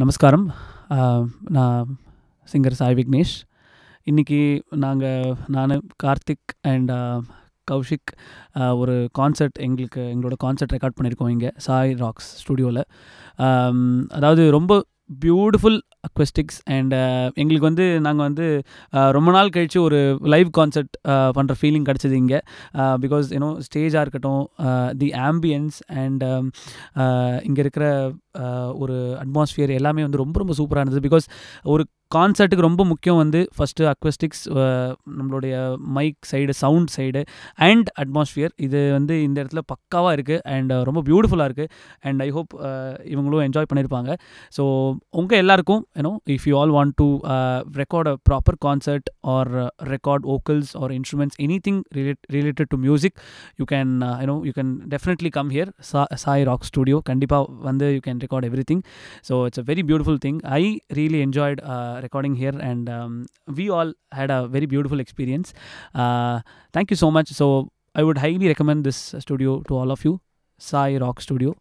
நமஸ்காரம் நான் சிங்கர் சாய் விக்னேஷ் இன்றைக்கி நாங்கள் நான் கார்த்திக் அண்ட் கௌஷிக் ஒரு கான்சர்ட் எங்களுக்கு எங்களோட கான்சர்ட் ரெக்கார்ட் பண்ணியிருக்கோம் இங்கே சாய் ராக்ஸ் ஸ்டுடியோவில் அதாவது ரொம்ப பியூட்டிஃபுல் அக்வஸ்டிக்ஸ் அண்ட் uh, எங்களுக்கு வந்து நாங்கள் வந்து uh, ரொம்ப நாள் கழித்து ஒரு லைவ் கான்சர்ட் பண்ணுற ஃபீலிங் கிடச்சிது இங்கே பிகாஸ் ஏன்னோ ஸ்டேஜாக இருக்கட்டும் தி ஆம்பியன்ஸ் அண்ட் இங்கே இருக்கிற uh, ஒரு அட்மாஸ்ஃபியர் எல்லாமே வந்து ரொம்ப ரொம்ப சூப்பராக இருந்தது பிகாஸ் ஒரு கான்சர்ட்டுக்கு ரொம்ப முக்கியம் வந்து ஃபஸ்ட்டு அக்வஸ்டிக்ஸ் நம்மளுடைய mic side sound side and atmosphere இது வந்து இந்த இடத்துல பக்காவாக இருக்குது அண்ட் ரொம்ப பியூட்டிஃபுல்லாக இருக்குது அண்ட் ஐ ஹோப் இவங்களும் என்ஜாய் பண்ணியிருப்பாங்க ஸோ உங்கள் எல்லாருக்கும் ஏனோ if you all want to record a proper concert or record vocals or instruments anything relate related to music you can you know you can definitely come here சா சாய் ராக் ஸ்டூடியோ கண்டிப்பாக வந்து you can record everything so it's a very beautiful thing I really enjoyed Uh, recording here, and um, we all had a very beautiful experience. Uh, thank you so much. So I would highly recommend this studio to all of you, Sai Rock Studio.